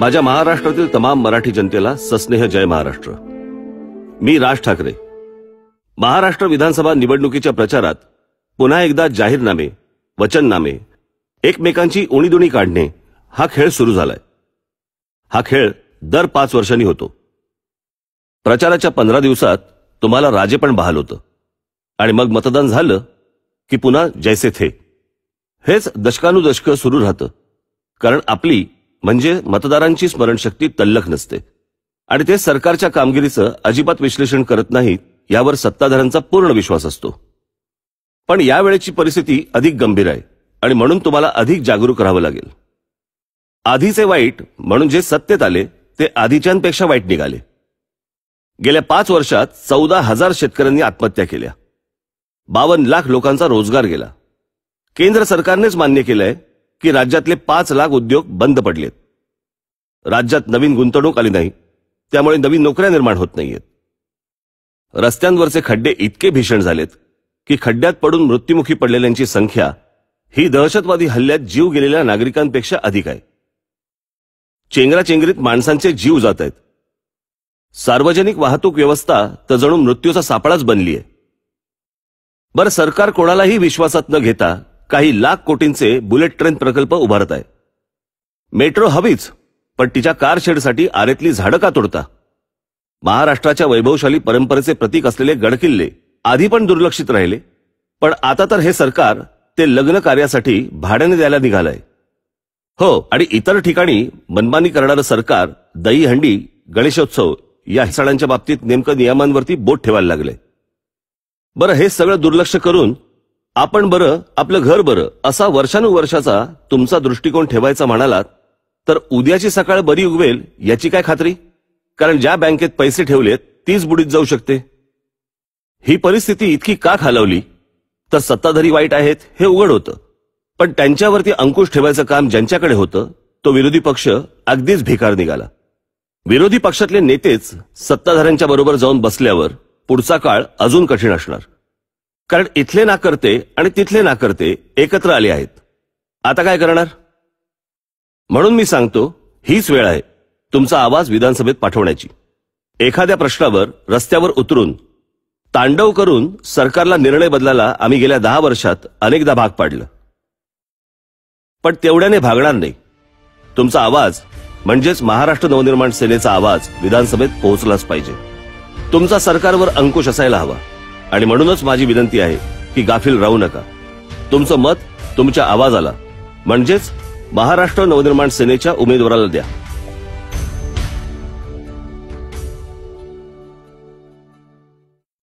माझ्या महाराष्ट्रातील तमाम मराठी जनतेला सस्नेह जय महाराष्ट्र मी राज ठाकरे महाराष्ट्र विधानसभा निवडणुकीच्या प्रचारात पुन्हा एकदा जाहीरनामे वचननामे एकमेकांची उणीदुणी काढणे हा खेळ सुरू झालाय हा खेळ दर पाच वर्षांनी होतो प्रचाराच्या पंधरा दिवसात तुम्हाला राजे पण बहाल होतं आणि मग मतदान झालं की पुन्हा जैसे थे हेच दशकानुदशक सुरू राहतं कारण आपली म्हणजे मतदारांची स्मरणशक्ती तल्लख नसते आणि ते सरकारच्या कामगिरीचं अजिबात विश्लेषण करत नाहीत यावर सत्ताधाऱ्यांचा पूर्ण विश्वास असतो पण यावेळेची परिस्थिती अधिक गंभीर आहे आणि म्हणून तुम्हाला अधिक जागरूक राहावं लागेल आधीचे वाईट म्हणून जे सत्तेत आले ते आधीच्यांपेक्षा वाईट निघाले गेल्या पाच वर्षात चौदा हजार शेतकऱ्यांनी आत्महत्या केल्या बावन्न लाख लोकांचा रोजगार गेला केंद्र सरकारनेच मान्य केलंय की राज्यातले पाच लाख उद्योग बंद पडलेत राज्यात नवीन गुंतवणूक आली नाही त्यामुळे नवीन नोकऱ्या निर्माण होत नाहीयेत रस्त्यांवरचे खड्डे इतके भीषण झालेत की खड्ड्यात पडून मृत्युमुखी पडलेल्यांची संख्या ही दहशतवादी हल्ल्यात जीव गेलेल्या नागरिकांपेक्षा अधिक आहे चेंगराचेंगरीत माणसांचे जीव जात आहेत सार्वजनिक वाहतूक व्यवस्था तर जणू मृत्यूचा सापळाच बनली आहे बरं सरकार कोणालाही विश्वासात न घेता काही लाख कोटींचे बुलेट ट्रेन प्रकल्प उभारत आहे मेट्रो हवीच पण तिच्या कारशेडसाठी आरेतली झाडं का तोडता महाराष्ट्राच्या वैभवशाली परंपरेचे प्रतीक असलेले गडकिल्ले आधी पण दुर्लक्षित राहिले पण आता तर हे सरकार ते लग्न कार्यासाठी भाड्याने द्यायला निघालंय हो आणि इतर ठिकाणी मनमानी करणारं सरकार दहीहंडी गणेशोत्सव या सणांच्या बाबतीत नेमकं नियमांवरती बोट ठेवायला लागले बरं हे सगळं दुर्लक्ष करून आपण बरं आपलं घर बरं असा वर्षानुवर्षाचा तुमचा दृष्टिकोन ठेवायचा म्हणालात तर उद्याची सकाळ बरी उगवेल याची काय खात्री कारण ज्या बँकेत पैसे ठेवलेत तीच बुडीत जाऊ शकते ही परिस्थिती इतकी का खालवली तर सत्ताधारी वाईट आहेत हे उघड होतं पण त्यांच्यावरती अंकुश ठेवायचं काम ज्यांच्याकडे होतं तो विरोधी पक्ष अगदीच भिकार निघाला विरोधी पक्षातले नेतेच सत्ताधाऱ्यांच्या बरोबर जाऊन बसल्यावर पुढचा काळ अजून कठीण असणार कारण इथले करते आणि तिथले नाकर्ते एकत्र आले आहेत आता काय करणार म्हणून मी सांगतो हीच वेळ आहे तुमचा आवाज विधानसभेत पाठवण्याची एखाद्या प्रश्नावर रस्त्यावर उतरून तांडव करून सरकारला निर्णय बदलायला आम्ही गेल्या दहा वर्षात अनेकदा भाग पाडलं पण तेवढ्याने भागणार नाही तुमचा आवाज म्हणजेच महाराष्ट्र नवनिर्माण सेनेचा आवाज विधानसभेत पोहोचलाच पाहिजे तुमचा सरकारवर अंकुश असायला हवा आणि म्हणूनच माझी विनंती आहे की गाफील राहू नका तुमचं मत तुमच्या आवाजाला म्हणजेच महाराष्ट्र नवनिर्माण सेनेच्या उमेदवाराला द्या